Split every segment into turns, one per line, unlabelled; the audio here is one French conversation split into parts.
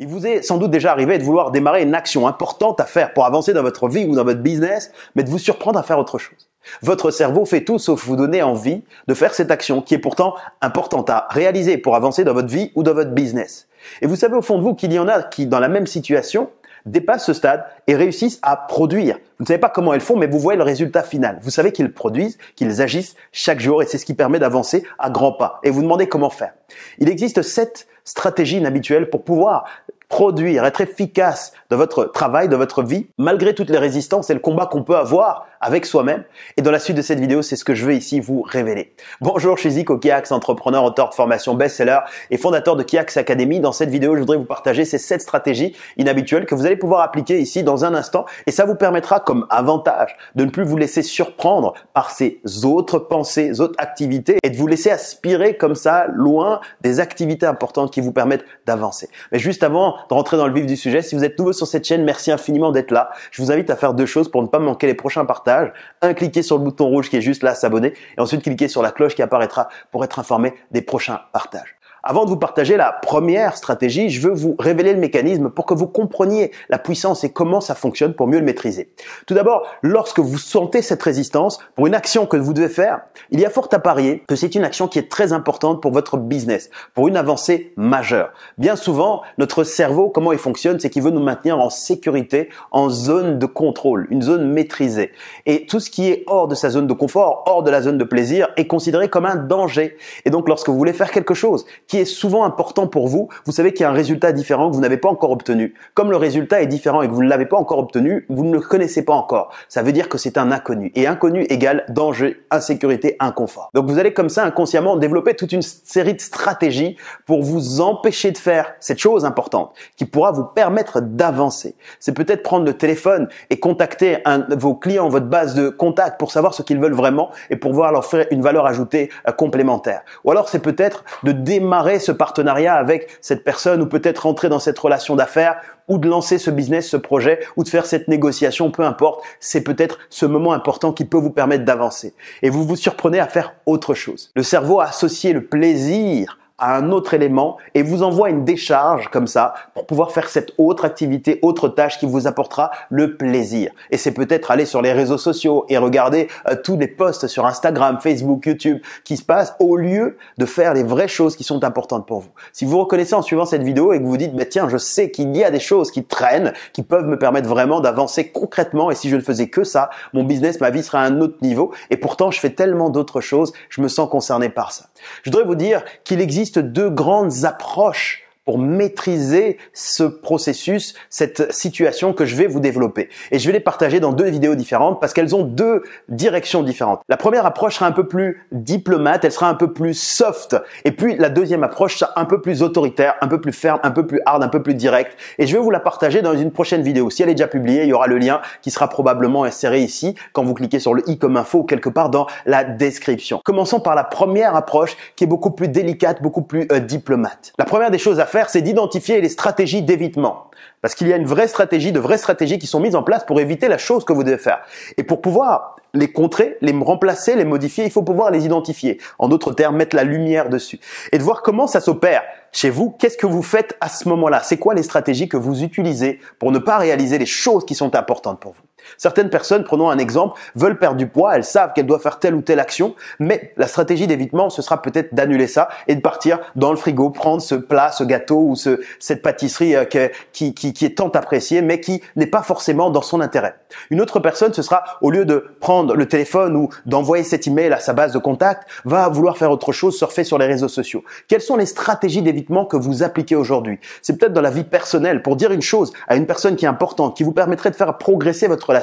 Il vous est sans doute déjà arrivé de vouloir démarrer une action importante à faire pour avancer dans votre vie ou dans votre business, mais de vous surprendre à faire autre chose. Votre cerveau fait tout sauf vous donner envie de faire cette action qui est pourtant importante à réaliser pour avancer dans votre vie ou dans votre business. Et vous savez au fond de vous qu'il y en a qui, dans la même situation, dépassent ce stade et réussissent à produire. Vous ne savez pas comment elles font, mais vous voyez le résultat final. Vous savez qu'ils produisent, qu'ils agissent chaque jour et c'est ce qui permet d'avancer à grands pas. Et vous demandez comment faire. Il existe sept stratégies inhabituelles pour pouvoir produire, être efficace de votre travail, de votre vie, malgré toutes les résistances et le combat qu'on peut avoir avec soi-même. Et dans la suite de cette vidéo, c'est ce que je veux ici vous révéler. Bonjour, je suis Zico Kiax, entrepreneur, auteur de formation best-seller et fondateur de Kiax Academy. Dans cette vidéo, je voudrais vous partager ces sept stratégies inhabituelles que vous allez pouvoir appliquer ici dans un instant. Et ça vous permettra comme avantage de ne plus vous laisser surprendre par ces autres pensées, autres activités et de vous laisser aspirer comme ça loin des activités importantes qui vous permettent d'avancer. Mais juste avant de rentrer dans le vif du sujet, si vous êtes nouveau sur cette chaîne, merci infiniment d'être là. Je vous invite à faire deux choses pour ne pas manquer les prochains partages un cliquez sur le bouton rouge qui est juste là, s'abonner, et ensuite cliquer sur la cloche qui apparaîtra pour être informé des prochains partages. Avant de vous partager la première stratégie, je veux vous révéler le mécanisme pour que vous compreniez la puissance et comment ça fonctionne pour mieux le maîtriser. Tout d'abord, lorsque vous sentez cette résistance pour une action que vous devez faire, il y a fort à parier que c'est une action qui est très importante pour votre business, pour une avancée majeure. Bien souvent, notre cerveau, comment il fonctionne, c'est qu'il veut nous maintenir en sécurité, en zone de contrôle, une zone maîtrisée. Et tout ce qui est hors de sa zone de confort, hors de la zone de plaisir, est considéré comme un danger. Et donc, lorsque vous voulez faire quelque chose qui est souvent important pour vous, vous savez qu'il y a un résultat différent que vous n'avez pas encore obtenu. Comme le résultat est différent et que vous ne l'avez pas encore obtenu, vous ne le connaissez pas encore. Ça veut dire que c'est un inconnu. Et inconnu égale danger, insécurité, inconfort. Donc vous allez comme ça inconsciemment développer toute une série de stratégies pour vous empêcher de faire cette chose importante qui pourra vous permettre d'avancer. C'est peut-être prendre le téléphone et contacter vos clients, votre base de contact pour savoir ce qu'ils veulent vraiment et pour pouvoir leur faire une valeur ajoutée euh, complémentaire. Ou alors c'est peut-être de démarrer ce partenariat avec cette personne ou peut-être rentrer dans cette relation d'affaires ou de lancer ce business, ce projet ou de faire cette négociation, peu importe, c'est peut-être ce moment important qui peut vous permettre d'avancer. Et vous vous surprenez à faire autre chose. Le cerveau a associé le plaisir à un autre élément et vous envoie une décharge comme ça pour pouvoir faire cette autre activité, autre tâche qui vous apportera le plaisir. Et c'est peut-être aller sur les réseaux sociaux et regarder euh, tous les posts sur Instagram, Facebook, YouTube qui se passent au lieu de faire les vraies choses qui sont importantes pour vous. Si vous reconnaissez en suivant cette vidéo et que vous dites, mais bah, tiens, je sais qu'il y a des choses qui traînent, qui peuvent me permettre vraiment d'avancer concrètement et si je ne faisais que ça, mon business, ma vie serait à un autre niveau et pourtant je fais tellement d'autres choses, je me sens concerné par ça. Je voudrais vous dire qu'il existe existe deux grandes approches pour maîtriser ce processus, cette situation que je vais vous développer. Et je vais les partager dans deux vidéos différentes parce qu'elles ont deux directions différentes. La première approche sera un peu plus diplomate, elle sera un peu plus soft. Et puis la deuxième approche sera un peu plus autoritaire, un peu plus ferme, un peu plus hard, un peu plus direct. Et je vais vous la partager dans une prochaine vidéo. Si elle est déjà publiée, il y aura le lien qui sera probablement inséré ici quand vous cliquez sur le i comme info ou quelque part dans la description. Commençons par la première approche qui est beaucoup plus délicate, beaucoup plus euh, diplomate. La première des choses à faire, c'est d'identifier les stratégies d'évitement. Parce qu'il y a une vraie stratégie, de vraies stratégies qui sont mises en place pour éviter la chose que vous devez faire. Et pour pouvoir les contrer, les remplacer, les modifier, il faut pouvoir les identifier. En d'autres termes, mettre la lumière dessus. Et de voir comment ça s'opère chez vous. Qu'est-ce que vous faites à ce moment-là C'est quoi les stratégies que vous utilisez pour ne pas réaliser les choses qui sont importantes pour vous Certaines personnes, prenons un exemple, veulent perdre du poids, elles savent qu'elles doivent faire telle ou telle action, mais la stratégie d'évitement, ce sera peut-être d'annuler ça et de partir dans le frigo, prendre ce plat, ce gâteau ou ce, cette pâtisserie euh, qui, qui est tant appréciée, mais qui n'est pas forcément dans son intérêt. Une autre personne, ce sera, au lieu de prendre le téléphone ou d'envoyer cet email à sa base de contact, va vouloir faire autre chose, surfer sur les réseaux sociaux. Quelles sont les stratégies d'évitement que vous appliquez aujourd'hui C'est peut-être dans la vie personnelle, pour dire une chose à une personne qui est importante, qui vous permettrait de faire progresser votre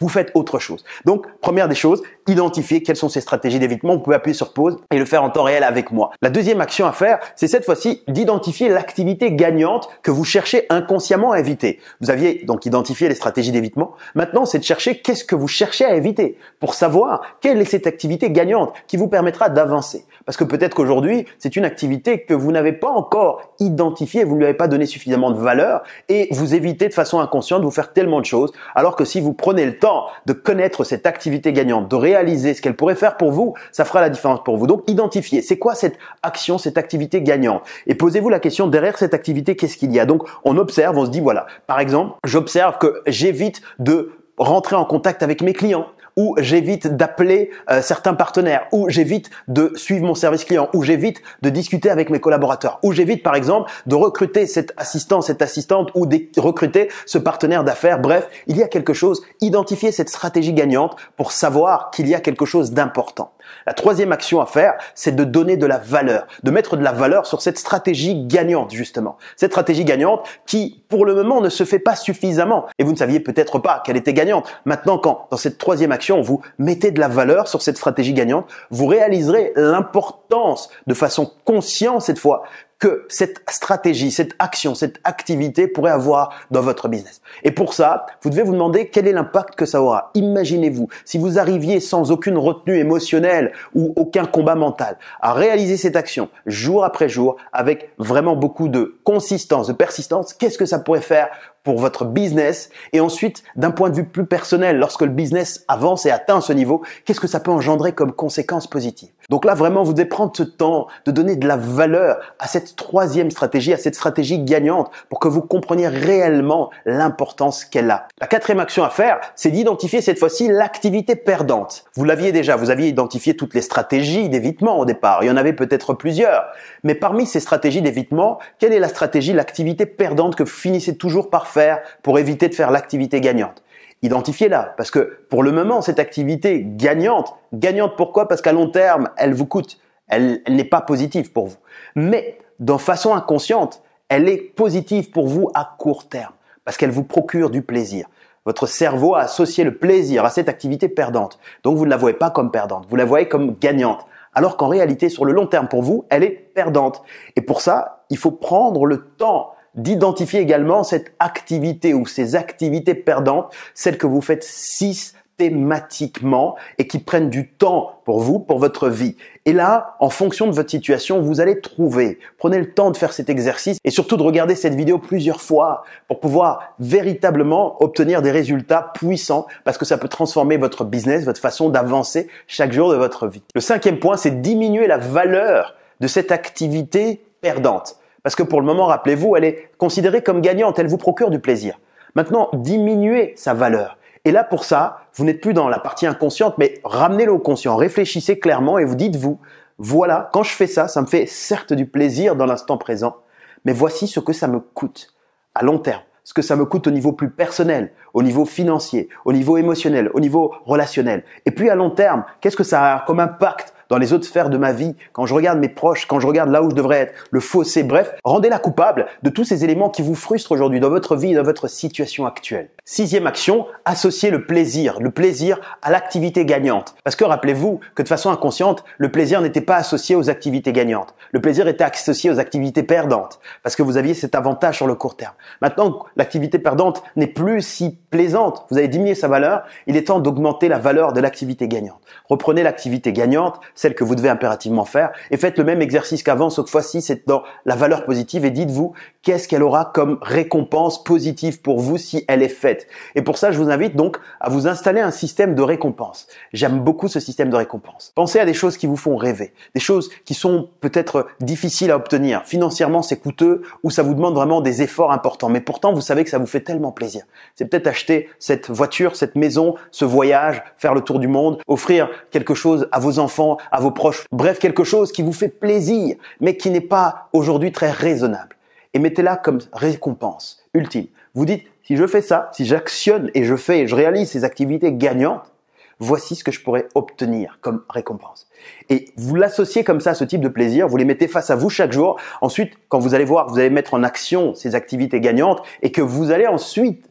vous faites autre chose. Donc, première des choses, identifier quelles sont ces stratégies d'évitement. Vous pouvez appuyer sur pause et le faire en temps réel avec moi. La deuxième action à faire, c'est cette fois-ci d'identifier l'activité gagnante que vous cherchez inconsciemment à éviter. Vous aviez donc identifié les stratégies d'évitement. Maintenant, c'est de chercher qu'est-ce que vous cherchez à éviter pour savoir quelle est cette activité gagnante qui vous permettra d'avancer. Parce que peut-être qu'aujourd'hui, c'est une activité que vous n'avez pas encore identifiée, vous ne lui avez pas donné suffisamment de valeur et vous évitez de façon inconsciente de vous faire tellement de choses. Alors que si vous prenez le temps de connaître cette activité gagnante, de réaliser réaliser, ce qu'elle pourrait faire pour vous, ça fera la différence pour vous. Donc identifiez, c'est quoi cette action, cette activité gagnante Et posez-vous la question, derrière cette activité, qu'est-ce qu'il y a Donc on observe, on se dit, voilà, par exemple, j'observe que j'évite de rentrer en contact avec mes clients où j'évite d'appeler euh, certains partenaires, où j'évite de suivre mon service client, où j'évite de discuter avec mes collaborateurs, où j'évite par exemple de recruter cet assistant, cette assistante ou de recruter ce partenaire d'affaires. Bref, il y a quelque chose. Identifier cette stratégie gagnante pour savoir qu'il y a quelque chose d'important. La troisième action à faire, c'est de donner de la valeur, de mettre de la valeur sur cette stratégie gagnante, justement. Cette stratégie gagnante qui, pour le moment, ne se fait pas suffisamment. Et vous ne saviez peut-être pas qu'elle était gagnante. Maintenant, quand, dans cette troisième action, vous mettez de la valeur sur cette stratégie gagnante, vous réaliserez l'importance, de façon consciente cette fois, que cette stratégie, cette action, cette activité pourrait avoir dans votre business. Et pour ça, vous devez vous demander quel est l'impact que ça aura. Imaginez-vous, si vous arriviez sans aucune retenue émotionnelle ou aucun combat mental à réaliser cette action jour après jour avec vraiment beaucoup de consistance, de persistance, qu'est-ce que ça pourrait faire pour votre business et ensuite d'un point de vue plus personnel lorsque le business avance et atteint ce niveau qu'est-ce que ça peut engendrer comme conséquences positives donc là vraiment vous devez prendre ce temps de donner de la valeur à cette troisième stratégie à cette stratégie gagnante pour que vous compreniez réellement l'importance qu'elle a la quatrième action à faire c'est d'identifier cette fois-ci l'activité perdante vous l'aviez déjà vous aviez identifié toutes les stratégies d'évitement au départ il y en avait peut-être plusieurs mais parmi ces stratégies d'évitement quelle est la stratégie l'activité perdante que vous finissez toujours par pour éviter de faire l'activité gagnante Identifiez-la, parce que pour le moment, cette activité gagnante, gagnante pourquoi Parce qu'à long terme, elle vous coûte, elle, elle n'est pas positive pour vous. Mais de façon inconsciente, elle est positive pour vous à court terme, parce qu'elle vous procure du plaisir. Votre cerveau a associé le plaisir à cette activité perdante. Donc vous ne la voyez pas comme perdante, vous la voyez comme gagnante. Alors qu'en réalité, sur le long terme, pour vous, elle est perdante. Et pour ça, il faut prendre le temps d'identifier également cette activité ou ces activités perdantes, celles que vous faites systématiquement et qui prennent du temps pour vous, pour votre vie. Et là, en fonction de votre situation, vous allez trouver. Prenez le temps de faire cet exercice et surtout de regarder cette vidéo plusieurs fois pour pouvoir véritablement obtenir des résultats puissants parce que ça peut transformer votre business, votre façon d'avancer chaque jour de votre vie. Le cinquième point, c'est diminuer la valeur de cette activité perdante. Parce que pour le moment, rappelez-vous, elle est considérée comme gagnante, elle vous procure du plaisir. Maintenant, diminuez sa valeur. Et là, pour ça, vous n'êtes plus dans la partie inconsciente, mais ramenez-le au conscient, réfléchissez clairement et vous dites-vous, voilà, quand je fais ça, ça me fait certes du plaisir dans l'instant présent, mais voici ce que ça me coûte à long terme, ce que ça me coûte au niveau plus personnel, au niveau financier, au niveau émotionnel, au niveau relationnel. Et puis à long terme, qu'est-ce que ça a comme impact dans les autres sphères de ma vie, quand je regarde mes proches, quand je regarde là où je devrais être, le fossé, bref, rendez-la coupable de tous ces éléments qui vous frustrent aujourd'hui dans votre vie, dans votre situation actuelle. Sixième action, associez le plaisir, le plaisir à l'activité gagnante. Parce que rappelez-vous que de façon inconsciente, le plaisir n'était pas associé aux activités gagnantes. Le plaisir était associé aux activités perdantes, parce que vous aviez cet avantage sur le court terme. Maintenant, l'activité perdante n'est plus si plaisante, vous avez diminué sa valeur, il est temps d'augmenter la valeur de l'activité gagnante. Reprenez l'activité gagnante, celle que vous devez impérativement faire, et faites le même exercice qu'avant, sauf que fois-ci, c'est dans la valeur positive, et dites-vous qu'est-ce qu'elle aura comme récompense positive pour vous si elle est faite. Et pour ça, je vous invite donc à vous installer un système de récompense. J'aime beaucoup ce système de récompense. Pensez à des choses qui vous font rêver, des choses qui sont peut-être difficiles à obtenir. Financièrement, c'est coûteux, ou ça vous demande vraiment des efforts importants, mais pourtant, vous savez que ça vous fait tellement plaisir. C'est peut-être acheter cette voiture, cette maison, ce voyage, faire le tour du monde, offrir quelque chose à vos enfants, à vos proches, bref, quelque chose qui vous fait plaisir, mais qui n'est pas aujourd'hui très raisonnable. Et mettez-la comme récompense ultime. Vous dites, si je fais ça, si j'actionne et je fais je réalise ces activités gagnantes, voici ce que je pourrais obtenir comme récompense. Et vous l'associez comme ça à ce type de plaisir, vous les mettez face à vous chaque jour. Ensuite, quand vous allez voir, vous allez mettre en action ces activités gagnantes et que vous allez ensuite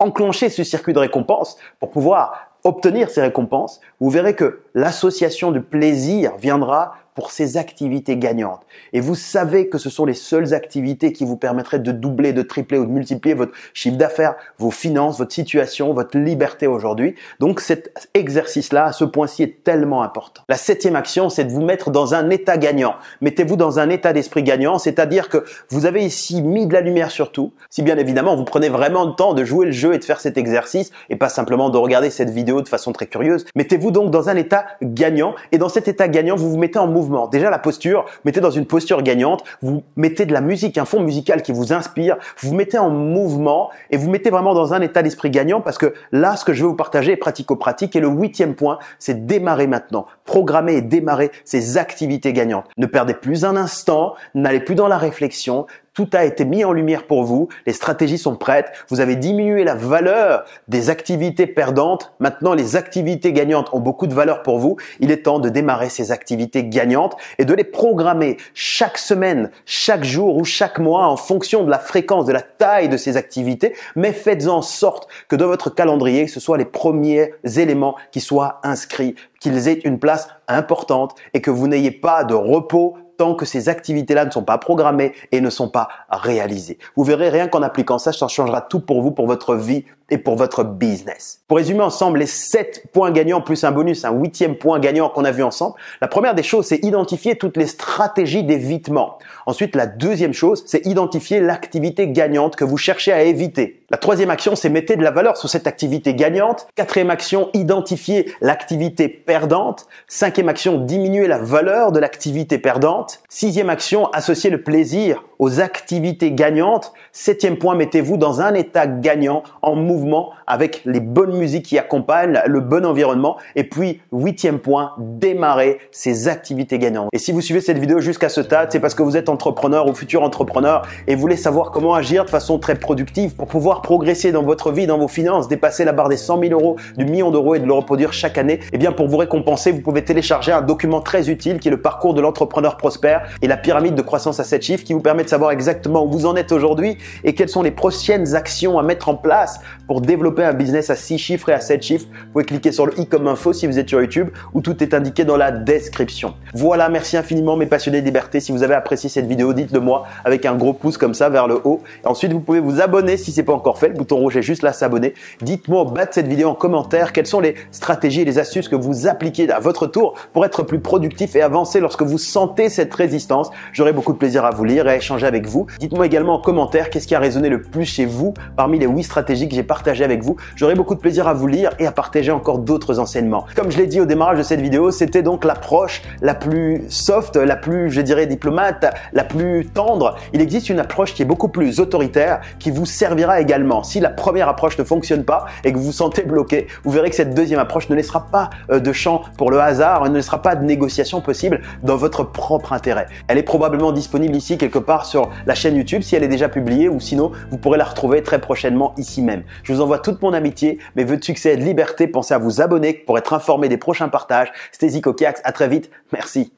enclencher ce circuit de récompense pour pouvoir obtenir ces récompenses, vous verrez que l'association du plaisir viendra pour ces activités gagnantes. Et vous savez que ce sont les seules activités qui vous permettraient de doubler, de tripler ou de multiplier votre chiffre d'affaires, vos finances, votre situation, votre liberté aujourd'hui. Donc cet exercice-là, à ce point-ci, est tellement important. La septième action, c'est de vous mettre dans un état gagnant. Mettez-vous dans un état d'esprit gagnant, c'est-à-dire que vous avez ici mis de la lumière sur tout, si bien évidemment vous prenez vraiment le temps de jouer le jeu et de faire cet exercice, et pas simplement de regarder cette vidéo de façon très curieuse. Mettez-vous donc dans un état gagnant, et dans cet état gagnant, vous vous mettez en mouvement déjà la posture, mettez dans une posture gagnante, vous mettez de la musique, un fond musical qui vous inspire, vous mettez en mouvement et vous mettez vraiment dans un état d'esprit gagnant parce que là, ce que je vais vous partager est pratico-pratique et le huitième point, c'est démarrer maintenant, programmer et démarrer ces activités gagnantes. Ne perdez plus un instant, n'allez plus dans la réflexion, tout a été mis en lumière pour vous, les stratégies sont prêtes, vous avez diminué la valeur des activités perdantes, maintenant les activités gagnantes ont beaucoup de valeur pour vous, il est temps de démarrer ces activités gagnantes et de les programmer chaque semaine, chaque jour ou chaque mois en fonction de la fréquence, de la taille de ces activités, mais faites en sorte que dans votre calendrier, ce soit les premiers éléments qui soient inscrits, qu'ils aient une place importante et que vous n'ayez pas de repos tant que ces activités-là ne sont pas programmées et ne sont pas réalisées. Vous verrez rien qu'en appliquant ça, ça changera tout pour vous, pour votre vie et pour votre business. Pour résumer ensemble les 7 points gagnants plus un bonus, un huitième point gagnant qu'on a vu ensemble, la première des choses, c'est identifier toutes les stratégies d'évitement. Ensuite, la deuxième chose, c'est identifier l'activité gagnante que vous cherchez à éviter. La troisième action, c'est mettre de la valeur sur cette activité gagnante. Quatrième action, identifier l'activité perdante. Cinquième action, diminuer la valeur de l'activité perdante. Sixième action, associez le plaisir aux activités gagnantes. Septième point, mettez-vous dans un état gagnant, en mouvement, avec les bonnes musiques qui accompagnent, le bon environnement. Et puis, huitième point, démarrez ces activités gagnantes. Et si vous suivez cette vidéo jusqu'à ce stade, c'est parce que vous êtes entrepreneur ou futur entrepreneur et voulez savoir comment agir de façon très productive pour pouvoir progresser dans votre vie, dans vos finances, dépasser la barre des 100 000 euros, du million d'euros et de le reproduire chaque année. Et eh bien, pour vous récompenser, vous pouvez télécharger un document très utile qui est le parcours de l'entrepreneur prospect et la pyramide de croissance à 7 chiffres qui vous permet de savoir exactement où vous en êtes aujourd'hui et quelles sont les prochaines actions à mettre en place pour développer un business à 6 chiffres et à 7 chiffres. Vous pouvez cliquer sur le i comme info si vous êtes sur YouTube où tout est indiqué dans la description. Voilà, merci infiniment mes passionnés de liberté. Si vous avez apprécié cette vidéo, dites-le moi avec un gros pouce comme ça vers le haut. ensuite, vous pouvez vous abonner si ce n'est pas encore fait. Le bouton rouge est juste là, s'abonner. Dites-moi au bas de cette vidéo en commentaire quelles sont les stratégies et les astuces que vous appliquez à votre tour pour être plus productif et avancer lorsque vous sentez cette résistance. J'aurai beaucoup de plaisir à vous lire et à échanger avec vous. Dites-moi également en commentaire qu'est-ce qui a résonné le plus chez vous parmi les oui stratégies que j'ai partagées avec vous. J'aurai beaucoup de plaisir à vous lire et à partager encore d'autres enseignements. Comme je l'ai dit au démarrage de cette vidéo, c'était donc l'approche la plus soft, la plus, je dirais, diplomate, la plus tendre. Il existe une approche qui est beaucoup plus autoritaire qui vous servira également. Si la première approche ne fonctionne pas et que vous vous sentez bloqué, vous verrez que cette deuxième approche ne laissera pas euh, de champ pour le hasard, ne laissera pas de négociation possible dans votre propre elle est probablement disponible ici quelque part sur la chaîne YouTube si elle est déjà publiée ou sinon vous pourrez la retrouver très prochainement ici même. Je vous envoie toute mon amitié, mes vœux de succès et de liberté. Pensez à vous abonner pour être informé des prochains partages. C'était Zico Kiax, à très vite. Merci.